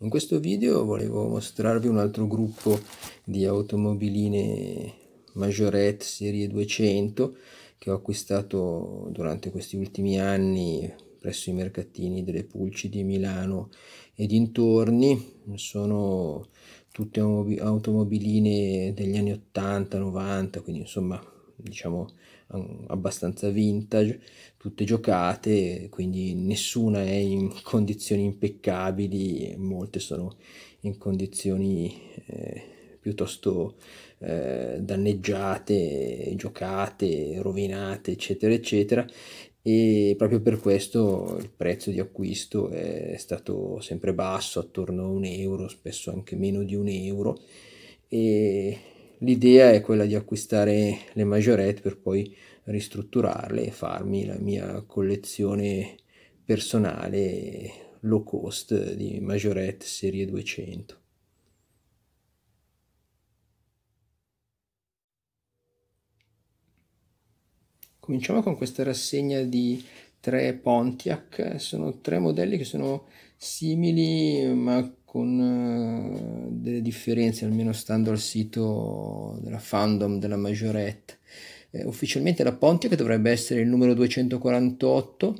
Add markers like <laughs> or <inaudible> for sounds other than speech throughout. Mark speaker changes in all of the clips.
Speaker 1: In questo video volevo mostrarvi un altro gruppo di automobiline Majorette serie 200 che ho acquistato durante questi ultimi anni presso i mercatini delle Pulci di Milano e dintorni. Sono tutte automobiline degli anni 80-90, quindi insomma diciamo abbastanza vintage, tutte giocate, quindi nessuna è in <laughs> condizioni impeccabili, molte sono in condizioni eh, piuttosto eh, danneggiate, giocate, rovinate, eccetera, eccetera. E proprio per questo il prezzo di acquisto è stato sempre basso, attorno a un euro, spesso anche meno di un euro. E l'idea è quella di acquistare le majorette per poi ristrutturarle e farmi la mia collezione personale low cost di majorette serie 200. Cominciamo con questa rassegna di tre Pontiac, sono tre modelli che sono simili ma con eh, delle differenze, almeno stando al sito della fandom della Majorette. Eh, ufficialmente la Pontiac dovrebbe essere il numero 248,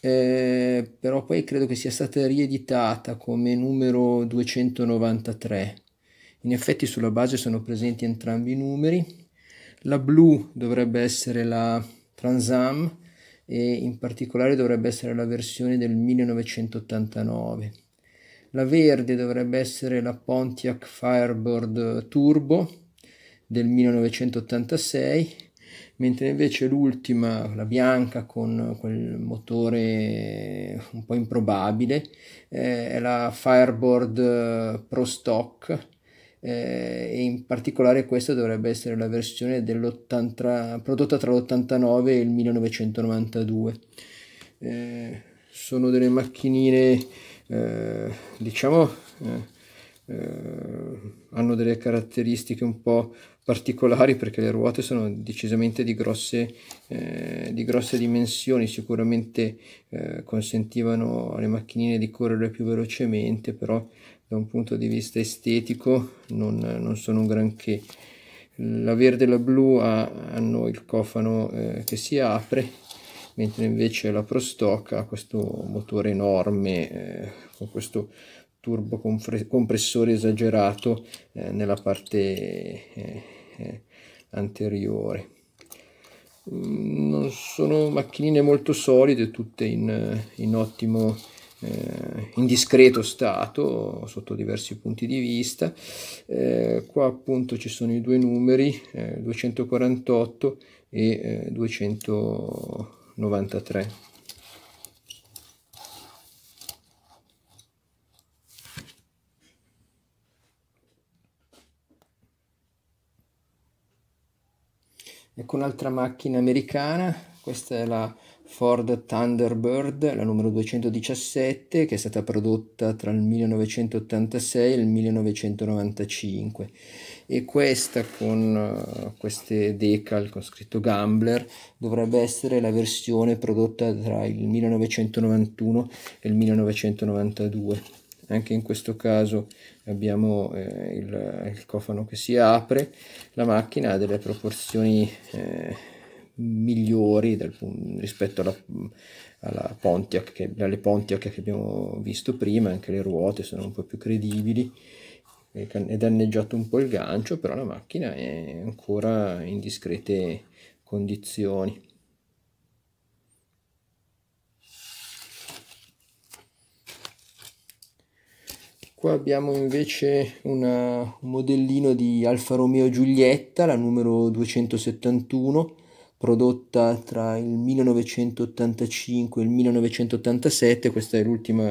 Speaker 1: eh, però poi credo che sia stata rieditata come numero 293. In effetti sulla base sono presenti entrambi i numeri. La blu dovrebbe essere la Transam, e in particolare dovrebbe essere la versione del 1989. La verde dovrebbe essere la Pontiac Firebird Turbo del 1986 mentre invece l'ultima, la bianca con quel motore un po' improbabile, eh, è la Fireboard Pro Stock eh, e in particolare questa dovrebbe essere la versione prodotta tra l'89 e il 1992. Eh, sono delle macchinine, eh, diciamo, eh, eh, hanno delle caratteristiche un po' particolari perché le ruote sono decisamente di grosse, eh, di grosse dimensioni, sicuramente eh, consentivano alle macchinine di correre più velocemente, però da un punto di vista estetico non, non sono un granché. La verde e la blu ha, hanno il cofano eh, che si apre, mentre invece la Prostock ha questo motore enorme eh, con questo turbo compressore esagerato eh, nella parte eh, eh, anteriore. Mm, non sono macchinine molto solide, tutte in, in ottimo eh, in discreto stato sotto diversi punti di vista. Eh, qua appunto ci sono i due numeri, eh, 248 e 293. Eh, ecco un'altra macchina americana, questa è la Ford Thunderbird, la numero 217, che è stata prodotta tra il 1986 e il 1995 e questa con eh, queste decal con scritto Gambler dovrebbe essere la versione prodotta tra il 1991 e il 1992. Anche in questo caso abbiamo eh, il, il, cofano che si apre, la macchina ha delle proporzioni eh, migliori del, rispetto alla, alla Pontiac, che, alle Pontiac che abbiamo visto prima, anche le ruote sono un po' più credibili, è danneggiato un po' il gancio, però la macchina è ancora in discrete condizioni. Qua abbiamo invece un modellino di Alfa Romeo Giulietta, la numero 271, prodotta tra il 1985 e il 1987, questa è l'ultima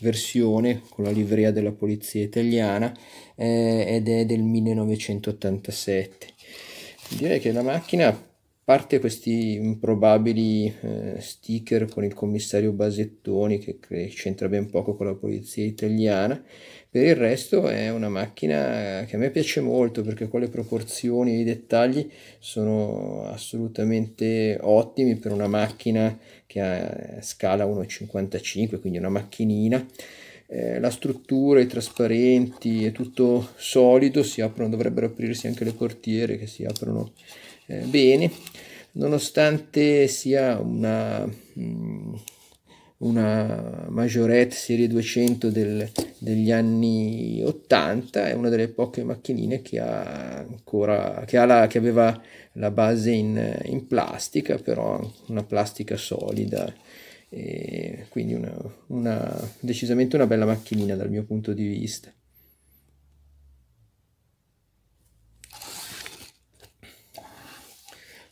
Speaker 1: versione con la livrea della Polizia Italiana eh, ed è del 1987. Direi che la macchina parte questi improbabili eh, sticker con il commissario Basettoni che c'entra ben poco con la polizia italiana per il resto è una macchina che a me piace molto perché con le proporzioni e i dettagli sono assolutamente ottimi per una macchina che ha scala 1,55, quindi una macchinina. Eh, la struttura, i trasparenti, è tutto solido, si aprono, dovrebbero aprirsi anche le portiere che si aprono eh, bene, nonostante sia una... Mh, mm, una Majorette serie 200 del, degli anni 80, è una delle poche macchinine che ha ancora che, ha la, che aveva la base in, in, plastica, però una plastica solida. E quindi una, una, decisamente una bella macchinina dal mio punto di vista.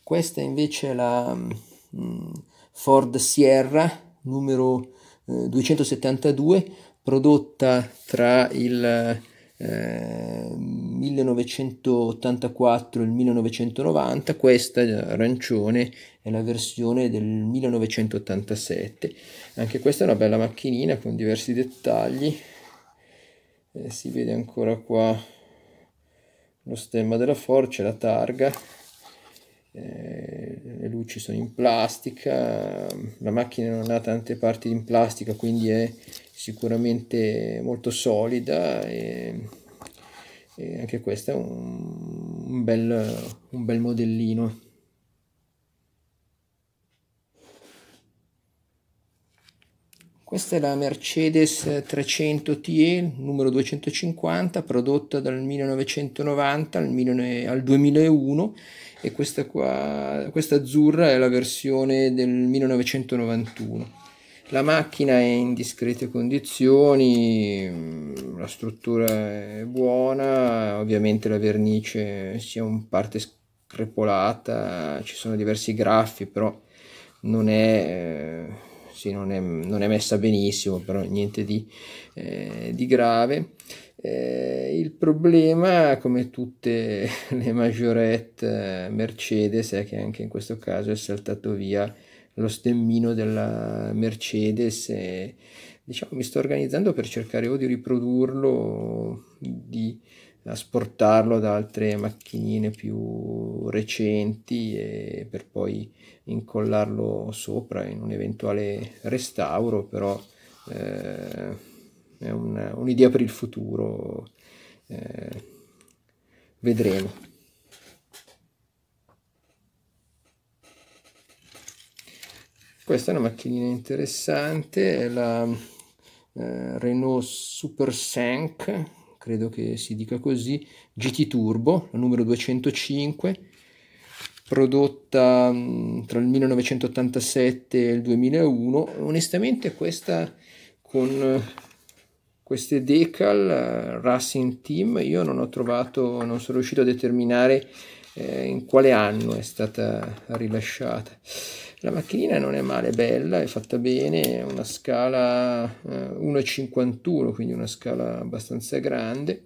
Speaker 1: Questa invece è la mm, Ford Sierra numero eh, 272 prodotta tra il eh, 1984 e il 1990, questa eh, arancione è la versione del 1987. Anche questa è una bella macchinina con diversi dettagli. Eh, si vede ancora qua lo stemma della Ford, c'è la targa eh, le luci sono in plastica, la macchina non ha tante parti in plastica quindi è sicuramente molto solida e, e anche questo è un, un, bel, un bel modellino. Questa è la Mercedes 300 TE numero 250 prodotta dal 1990 al, 2001 e questa, qua, questa azzurra è la versione del 1991. La macchina è in discrete condizioni, mm, la struttura è buona, ovviamente la vernice sia è in parte screpolata, ci sono diversi graffi, però non è eh, sì, non, è, non è messa benissimo, però niente di, eh, di grave. Eh, il problema, come tutte <laughs> le majorette eh, Mercedes, è che anche in questo caso è saltato via lo stemmino della Mercedes e diciamo mi sto organizzando per cercare o di riprodurlo di asportarlo da altre macchinine più recenti e per poi incollarlo sopra in un eventuale restauro però eh, è un'idea per il futuro eh, vedremo questa è una macchinina interessante è la eh, Renault Super Sank credo che si dica così, GT Turbo, la numero 205, prodotta mm, tra il 1987 e il 2001. Onestamente questa con eh, queste decal eh, Racing Team io non ho trovato, non sono riuscito a determinare eh, in quale anno è stata rilasciata. La macchinina non è male, è bella, è fatta bene, è una scala eh, 1,51, quindi una scala abbastanza grande.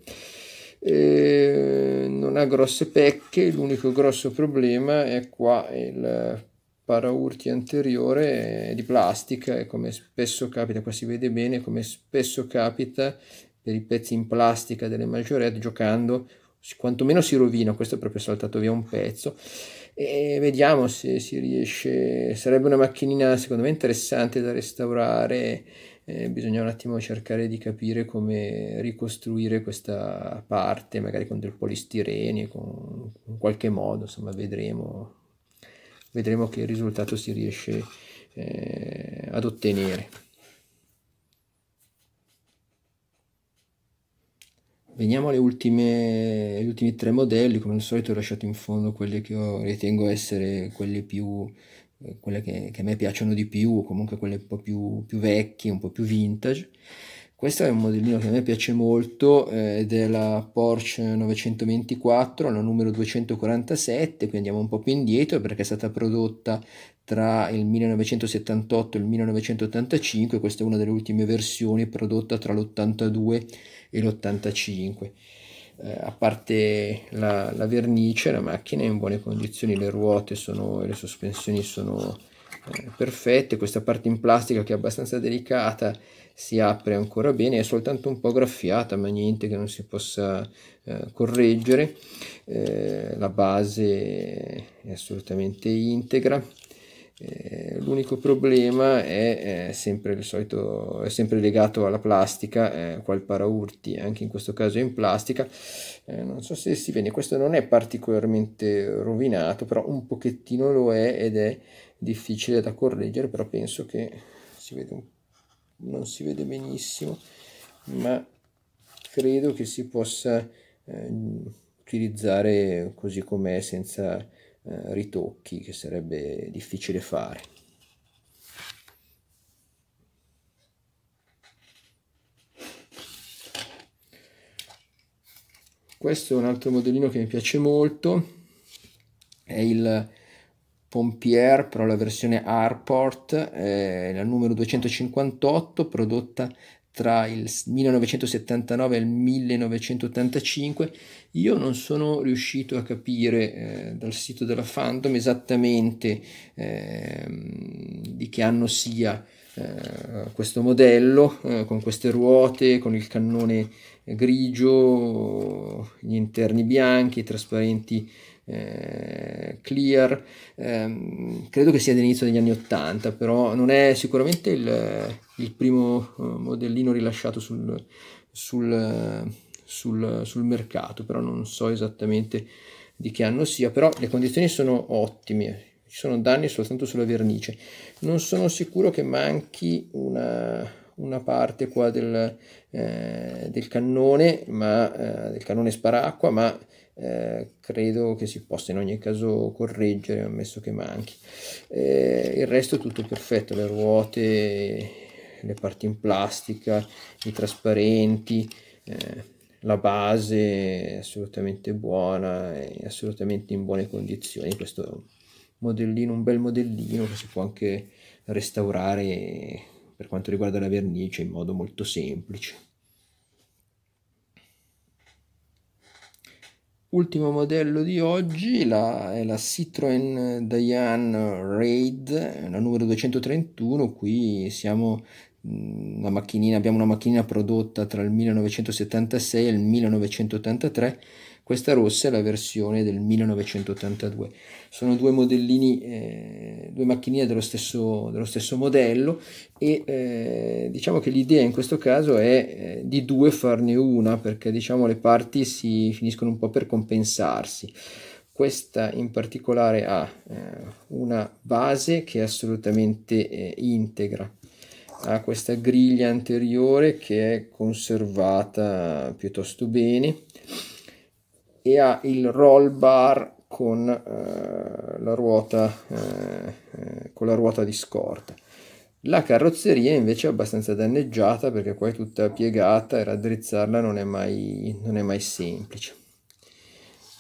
Speaker 1: Eh, non ha grosse pecche, l'unico grosso problema è qua il paraurti anteriore è di plastica e come spesso capita, qua si vede bene, come spesso capita per i pezzi in plastica delle maggiorette giocando quantomeno si rovina, questo è proprio saltato via un pezzo e vediamo se si riesce, sarebbe una macchinina secondo me interessante da restaurare, eh, bisogna un attimo cercare di capire come ricostruire questa parte, magari con del polistirene, con, in qualche modo, insomma vedremo, vedremo che risultato si riesce eh, ad ottenere. Veniamo agli ultimi tre modelli, come al solito ho lasciato in fondo quelli che io ritengo essere quelli più, eh, quelle che, che, a me piacciono di più, o comunque quelle un po' più, più vecchie, un po' più vintage. Questo è un modellino che a me piace molto eh, ed è la Porsche 924, la numero 247, quindi andiamo un po' più indietro perché è stata prodotta tra il 1978 e il 1985, questa è una delle ultime versioni prodotta tra l'82 e l'85. Eh, a parte la, la vernice, la macchina è in buone condizioni, le ruote sono, e le sospensioni sono eh, perfette, questa parte in plastica che è abbastanza delicata si apre ancora bene, è soltanto un po' graffiata, ma niente che non si possa eh, correggere, eh, la base è assolutamente integra. Eh, l'unico problema è, è, sempre solito, è, sempre legato alla plastica, eh, qua il paraurti anche in questo caso è in plastica, eh, non so se si vede, questo non è particolarmente rovinato, però un pochettino lo è ed è difficile da correggere, però penso che si vede, non si vede benissimo, ma credo che si possa eh, utilizzare così com'è senza eh, ritocchi che sarebbe difficile fare. Questo è un altro modellino che mi piace molto, è il Pompier, però la versione Airport, eh, la numero 258 prodotta tra il 1979 e il 1985, io non sono riuscito a capire eh, dal sito della Fandom esattamente eh, di che anno sia eh, questo modello, eh, con queste ruote, con il cannone grigio, gli interni bianchi, trasparenti eh, Clear, ehm, credo che sia dell'inizio degli anni 80, però non è sicuramente il, il primo eh, modellino rilasciato sul, sul, sul, sul, mercato, però non so esattamente di che anno sia, però le condizioni sono ottime, ci sono danni soltanto sulla vernice. Non sono sicuro che manchi una, una parte qua del, eh, del cannone, ma, eh, del cannone sparacqua, ma eh, credo che si possa in ogni caso correggere, ammesso che manchi. Eh, il resto è tutto perfetto, le ruote, le parti in plastica, i trasparenti, eh, la base è assolutamente buona, è assolutamente in buone condizioni, questo è un modellino, un bel modellino che si può anche restaurare per quanto riguarda la vernice in modo molto semplice. Ultimo modello di oggi la, è la Citroën Diane Raid, la numero 231, qui siamo una mm, macchinina, abbiamo una macchinina prodotta tra il 1976 e il 1983 questa rossa è la versione del 1982. Sono due modellini, eh, due macchinine dello stesso, dello stesso modello e eh, diciamo che l'idea in questo caso è eh, di due farne una perché diciamo le parti si finiscono un po' per compensarsi questa in particolare ha eh, una base che è assolutamente eh, integra ha questa griglia anteriore che è conservata piuttosto bene e ha il roll bar con, eh, la ruota, eh, eh, con la ruota di scorta. La carrozzeria invece è abbastanza danneggiata perché qua è tutta piegata e raddrizzarla non è mai, non è mai semplice.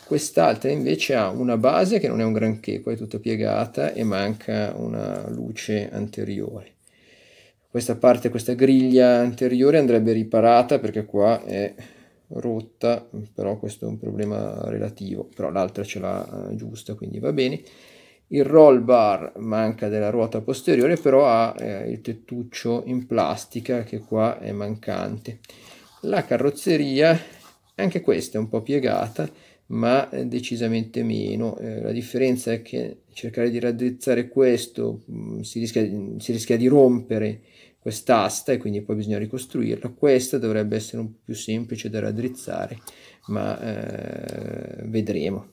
Speaker 1: Quest'altra invece ha una base che non è un granché, qua è tutta piegata e manca una luce anteriore. Questa parte, questa griglia anteriore andrebbe riparata perché qua è rotta, però questo è un problema relativo, però l'altra ce l'ha eh, giusta, quindi va bene. Il roll bar manca della ruota posteriore, però ha eh, il tettuccio in plastica che qua è mancante. La carrozzeria, anche questa è un po' piegata, ma eh, decisamente meno. Eh, la differenza è che cercare di raddrizzare questo mh, mm, si, rischia, si rischia di rompere quest'asta e quindi poi bisogna ricostruirla. Questa dovrebbe essere un po' più semplice da raddrizzare, ma eh, vedremo.